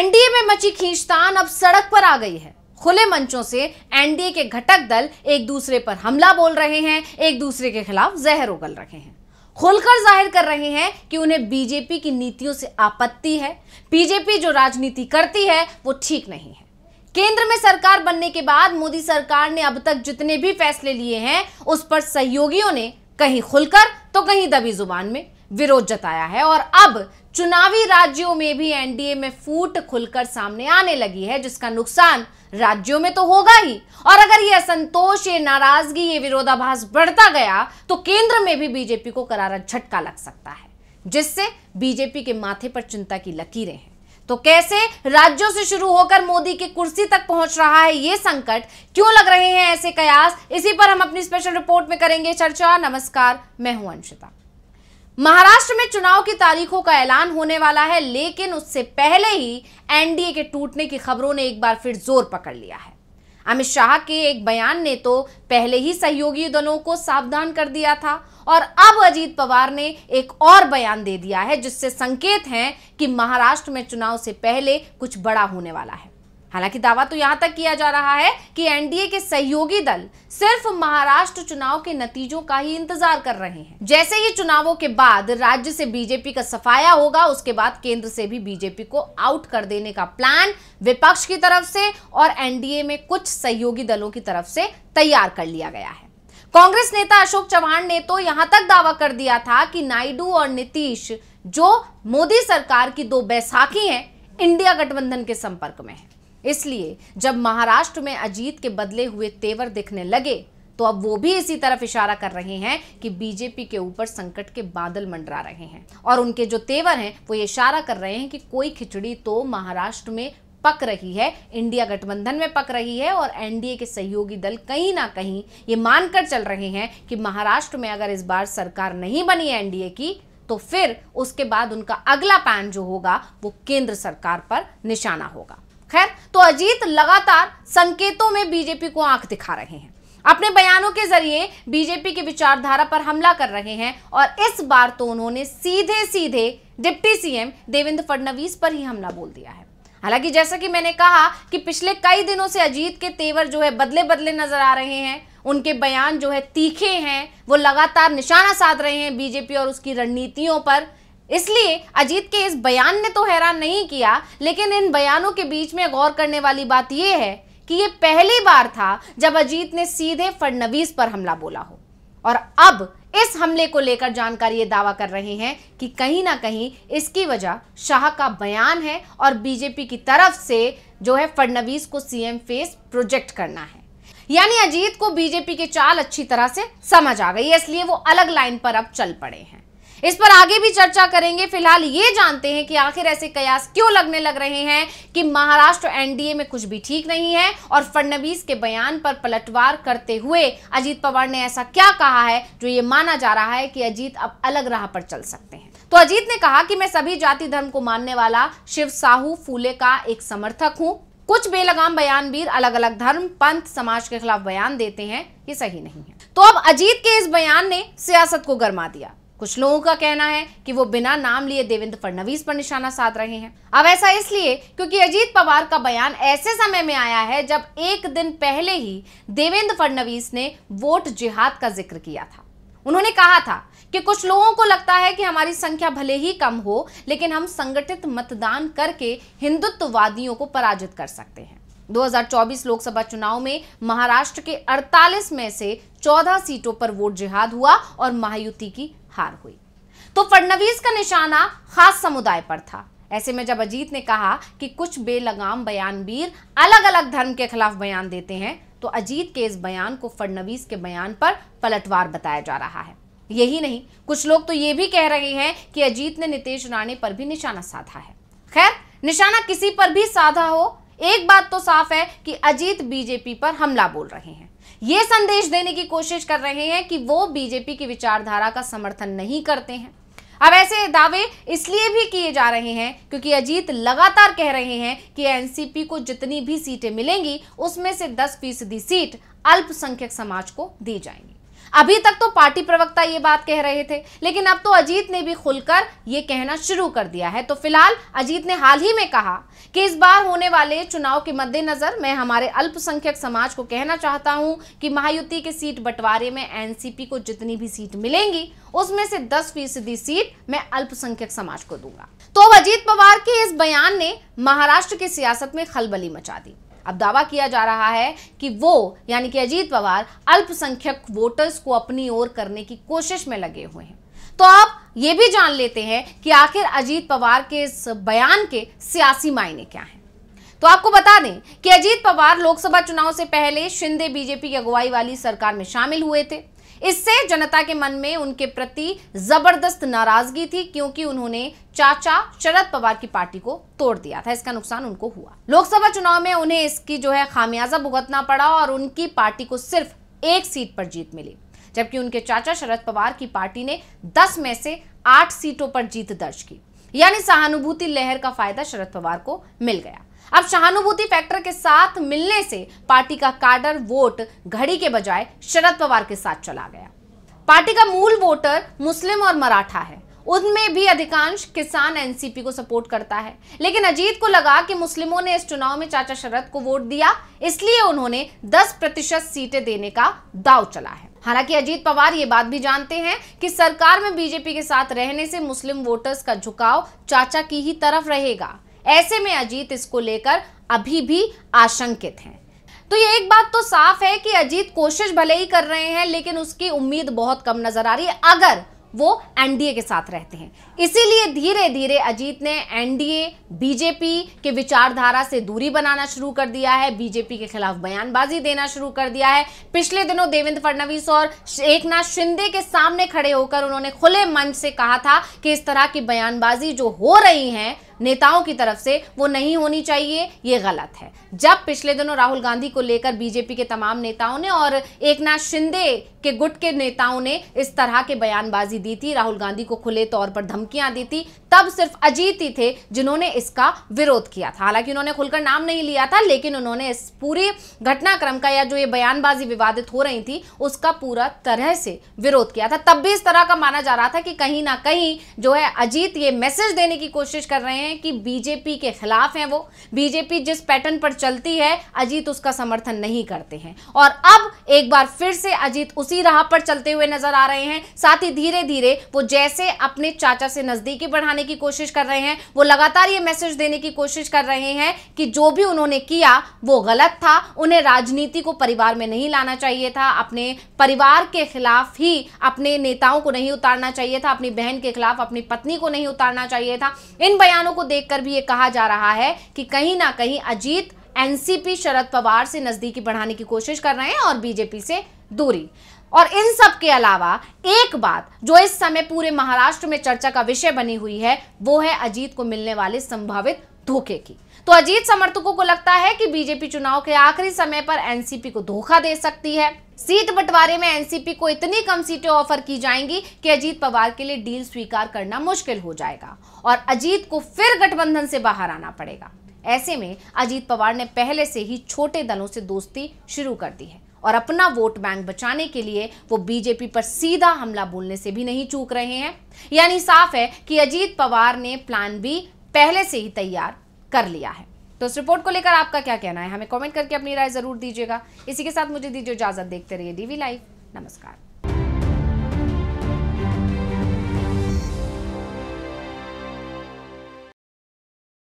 NDA में मची खींचतान अब सड़क पर आ गई है खुले मंचों से एनडीए के घटक दल एक दूसरे पर हमला बोल रहे हैं एक दूसरे के खिलाफ जहर उगल रहे हैं खुलकर जाहिर कर रहे हैं कि उन्हें बीजेपी की नीतियों से आपत्ति है बीजेपी जो राजनीति करती है वो ठीक नहीं है केंद्र में सरकार बनने के बाद मोदी सरकार ने अब तक जितने भी फैसले लिए हैं उस पर सहयोगियों ने कहीं खुलकर तो कहीं दबी जुबान में विरोध जताया है और अब चुनावी राज्यों में भी एनडीए में फूट खुलकर सामने आने लगी है जिसका नुकसान राज्यों में तो होगा ही और अगर ये असंतोष ये नाराजगी ये विरोधाभास बढ़ता गया तो केंद्र में भी बीजेपी को करारा झटका लग सकता है जिससे बीजेपी के माथे पर चिंता की लकीरें हैं तो कैसे राज्यों से शुरू होकर मोदी की कुर्सी तक पहुंच रहा है ये संकट क्यों लग रहे हैं ऐसे कयास इसी पर हम अपनी स्पेशल रिपोर्ट में करेंगे चर्चा नमस्कार मैं हूं अंशिता महाराष्ट्र में चुनाव की तारीखों का ऐलान होने वाला है लेकिन उससे पहले ही एनडीए के टूटने की खबरों ने एक बार फिर जोर पकड़ लिया है अमित शाह के एक बयान ने तो पहले ही सहयोगी दलों को सावधान कर दिया था और अब अजीत पवार ने एक और बयान दे दिया है जिससे संकेत हैं कि महाराष्ट्र में चुनाव से पहले कुछ बड़ा होने वाला है हालांकि दावा तो यहां तक किया जा रहा है कि एनडीए के सहयोगी दल सिर्फ महाराष्ट्र चुनाव के नतीजों का ही इंतजार कर रहे हैं जैसे ही चुनावों के बाद राज्य से बीजेपी का सफाया होगा उसके बाद केंद्र से भी बीजेपी को आउट कर देने का प्लान विपक्ष की तरफ से और एनडीए में कुछ सहयोगी दलों की तरफ से तैयार कर लिया गया है कांग्रेस नेता अशोक चौहान ने तो यहां तक दावा कर दिया था कि नायडू और नीतीश जो मोदी सरकार की दो बैसाखी हैं इंडिया गठबंधन के संपर्क में है इसलिए जब महाराष्ट्र में अजीत के बदले हुए तेवर दिखने लगे तो अब वो भी इसी तरफ इशारा कर रहे हैं कि बीजेपी के ऊपर संकट के बादल मंडरा रहे हैं और उनके जो तेवर हैं वो ये इशारा कर रहे हैं कि कोई खिचड़ी तो महाराष्ट्र में पक रही है इंडिया गठबंधन में पक रही है और एनडीए के सहयोगी दल कहीं ना कहीं ये मानकर चल रहे हैं कि महाराष्ट्र में अगर इस बार सरकार नहीं बनी एनडीए की तो फिर उसके बाद उनका अगला पैन जो होगा वो केंद्र सरकार पर निशाना होगा खैर तो अजीत लगातार संकेतों में बीजेपी को आंख दिखा रहे हैं अपने बयानों के जरिए बीजेपी की विचारधारा पर हमला कर रहे हैं और इस बार तो उन्होंने सीधे सीधे डिप्टी सीएम देवेंद्र फडणवीस पर ही हमला बोल दिया है हालांकि जैसा कि मैंने कहा कि पिछले कई दिनों से अजीत के तेवर जो है बदले बदले नजर आ रहे हैं उनके बयान जो है तीखे हैं वो लगातार निशाना साध रहे हैं बीजेपी और उसकी रणनीतियों पर इसलिए अजीत के इस बयान ने तो हैरान नहीं किया लेकिन इन बयानों के बीच में गौर करने वाली बात यह है कि यह पहली बार था जब अजीत ने सीधे फडनवीस पर हमला बोला हो और अब इस हमले को लेकर जानकारी ये दावा कर रहे हैं कि कहीं ना कहीं इसकी वजह शाह का बयान है और बीजेपी की तरफ से जो है फडनवीस को सीएम फेस प्रोजेक्ट करना है यानी अजीत को बीजेपी की चाल अच्छी तरह से समझ आ गई है इसलिए वो अलग लाइन पर अब चल पड़े हैं इस पर आगे भी चर्चा करेंगे फिलहाल ये जानते हैं कि आखिर ऐसे कयास क्यों लगने लग रहे हैं कि महाराष्ट्र एनडीए में कुछ भी ठीक नहीं है और फडनवीस के बयान पर पलटवार करते हुए अजीत पवार ने ऐसा क्या कहा है जो ये माना जा रहा है कि अजीत अब अलग राह पर चल सकते हैं तो अजीत ने कहा कि मैं सभी जाति धर्म को मानने वाला शिव साहू फूले का एक समर्थक हूं कुछ बेलगाम बयानवीर अलग अलग धर्म पंथ समाज के खिलाफ बयान देते हैं ये सही नहीं है तो अब अजीत के इस बयान ने सियासत को गरमा दिया कुछ लोगों का कहना है कि वो बिना नाम लिए देवेंद्र फडणवीस पर निशाना साध रहे हैं अब ऐसा इसलिए क्योंकि अजीत पवार का बयान ऐसे समय में आया है जब एक दिन पहले ही देवेंद्र फडणवीस ने वोट जिहाद का जिक्र किया था उन्होंने कहा था कि कुछ लोगों को लगता है कि हमारी संख्या भले ही कम हो लेकिन हम संगठित मतदान करके हिंदुत्ववादियों को पराजित कर सकते हैं 2024 लोकसभा चुनाव में महाराष्ट्र के 48 में से 14 सीटों पर वोट जिहाद हुआ और महायुति की हार हुई तो फडनवीस का निशाना खास समुदाय पर था ऐसे में जब अजीत ने कहा कि कुछ बेलगाम बयानबीर अलग अलग धर्म के खिलाफ बयान देते हैं तो अजीत के इस बयान को फडनवीस के बयान पर पलटवार बताया जा रहा है यही नहीं कुछ लोग तो ये भी कह रहे हैं कि अजीत ने नितेश राणे पर भी निशाना साधा है खैर निशाना किसी पर भी साधा हो एक बात तो साफ है कि अजीत बीजेपी पर हमला बोल रहे हैं ये संदेश देने की कोशिश कर रहे हैं कि वो बीजेपी की विचारधारा का समर्थन नहीं करते हैं अब ऐसे दावे इसलिए भी किए जा रहे हैं क्योंकि अजीत लगातार कह रहे हैं कि एनसीपी को जितनी भी सीटें मिलेंगी उसमें से 10 फीसदी सीट अल्पसंख्यक समाज को दी जाएंगी अभी तक तो पार्टी प्रवक्ता ये बात कह रहे थे लेकिन अब तो अजीत ने भी खुलकर ये कहना शुरू कर दिया है तो फिलहाल अजीत ने हाल ही में कहा कि इस बार होने वाले चुनाव के मद्देनजर मैं हमारे अल्पसंख्यक समाज को कहना चाहता हूं कि महायुति के सीट बंटवारे में एनसीपी को जितनी भी सीट मिलेंगी उसमें से दस फीसदी सीट मैं अल्पसंख्यक समाज को दूंगा तो अजीत पवार के इस बयान ने महाराष्ट्र की सियासत में खलबली मचा दी अब दावा किया जा रहा है कि वो यानी कि अजीत पवार अल्पसंख्यक वोटर्स को अपनी ओर करने की कोशिश में लगे हुए हैं तो आप ये भी जान लेते हैं कि आखिर अजीत पवार के इस बयान के सियासी मायने क्या हैं तो आपको बता दें कि अजीत पवार लोकसभा चुनाव से पहले शिंदे बीजेपी की अगुवाई वाली सरकार में शामिल हुए थे इससे जनता के मन में उनके प्रति जबरदस्त नाराजगी थी क्योंकि उन्होंने चाचा शरद पवार की पार्टी को तोड़ दिया था इसका नुकसान उनको हुआ लोकसभा चुनाव में उन्हें इसकी जो है खामियाजा भुगतना पड़ा और उनकी पार्टी को सिर्फ एक सीट पर जीत मिली जबकि उनके चाचा शरद पवार की पार्टी ने दस में से आठ सीटों पर जीत दर्ज की यानी सहानुभूति लहर का फायदा शरद पवार को मिल गया अब सहानुभूति फैक्टर के साथ मिलने से पार्टी का कार्डर वोट घड़ी के बजाय शरद पवार के साथ चला गया पार्टी का मूल वोटर मुस्लिम और मराठा है उनमें भी अधिकांश किसान एनसीपी को सपोर्ट करता है लेकिन अजीत को लगा कि मुस्लिमों ने इस चुनाव में चाचा शरद को वोट दिया इसलिए उन्होंने 10 प्रतिशत सीटें देने का दाव चला है हालांकि अजीत पवार ये बात भी जानते हैं कि सरकार में बीजेपी के साथ रहने से मुस्लिम वोटर्स का झुकाव चाचा की ही तरफ रहेगा ऐसे में अजीत इसको लेकर अभी भी आशंकित हैं तो ये एक बात तो साफ है कि अजीत कोशिश भले ही कर रहे हैं लेकिन उसकी उम्मीद बहुत कम नजर आ रही है अगर वो एनडीए के साथ रहते हैं इसीलिए धीरे धीरे अजीत ने एनडीए बीजेपी के विचारधारा से दूरी बनाना शुरू कर दिया है बीजेपी के खिलाफ बयानबाजी देना शुरू कर दिया है पिछले दिनों देवेंद्र फडणवीस और एक नाथ शिंदे के सामने खड़े होकर उन्होंने खुले मंच से कहा था कि इस तरह की बयानबाजी जो हो रही है नेताओं की तरफ से वो नहीं होनी चाहिए ये गलत है जब पिछले दिनों राहुल गांधी को लेकर बीजेपी के तमाम नेताओं ने और एक नाथ शिंदे के गुट के नेताओं ने इस तरह के बयानबाजी दी थी राहुल गांधी को खुले तौर पर धमकियां दी थी तब सिर्फ अजीत ही थे जिन्होंने इसका विरोध किया था हालांकि उन्होंने खुलकर नाम नहीं लिया था लेकिन उन्होंने इस पूरे घटनाक्रम का या जो ये बयानबाजी विवादित हो रही थी उसका पूरा तरह से विरोध किया था तब भी इस तरह का माना जा रहा था कि कहीं ना कहीं जो है अजीत ये मैसेज देने की कोशिश कर रहे हैं कि बीजेपी के खिलाफ हैं वो बीजेपी जिस पैटर्न पर चलती है अजीत उसका समर्थन नहीं करते हैं और अब एक बार फिर से अजीत उसी राह पर चलते हुए नजर आ रहे हैं साथ ही धीरे धीरे वो जैसे अपने चाचा से नजदीकी बढ़ाने बनाने की कोशिश कर रहे हैं वो लगातार ये मैसेज देने की कोशिश कर रहे हैं कि जो भी उन्होंने किया वो गलत था उन्हें राजनीति को परिवार में नहीं लाना चाहिए था अपने परिवार के खिलाफ ही अपने नेताओं को नहीं उतारना चाहिए था अपनी बहन के खिलाफ अपनी पत्नी को नहीं उतारना चाहिए था इन बयानों को देख भी ये कहा जा रहा है कि कहीं ना कहीं अजीत एनसीपी शरद पवार से नजदीकी बढ़ाने की कोशिश कर रहे हैं और बीजेपी से दूरी और इन सब के अलावा एक बात जो इस समय पूरे महाराष्ट्र में चर्चा का विषय बनी हुई है वो है अजीत को मिलने वाले संभावित धोखे की तो अजीत समर्थकों को लगता है कि बीजेपी चुनाव के आखिरी समय पर एनसीपी को धोखा दे सकती है सीट बंटवारे में एनसीपी को इतनी कम सीटें ऑफर की जाएंगी कि अजीत पवार के लिए डील स्वीकार करना मुश्किल हो जाएगा और अजीत को फिर गठबंधन से बाहर आना पड़ेगा ऐसे में अजीत पवार ने पहले से ही छोटे दलों से दोस्ती शुरू कर दी है और अपना वोट बैंक बचाने के लिए वो बीजेपी पर सीधा हमला बोलने से भी नहीं चूक रहे हैं यानी साफ है कि अजीत पवार ने प्लान भी पहले से ही तैयार कर लिया है तो इस रिपोर्ट को लेकर आपका क्या कहना है हमें कमेंट करके अपनी राय जरूर दीजिएगा इसी के साथ मुझे दीजिए इजाजत देखते रहिए डीवी लाइव नमस्कार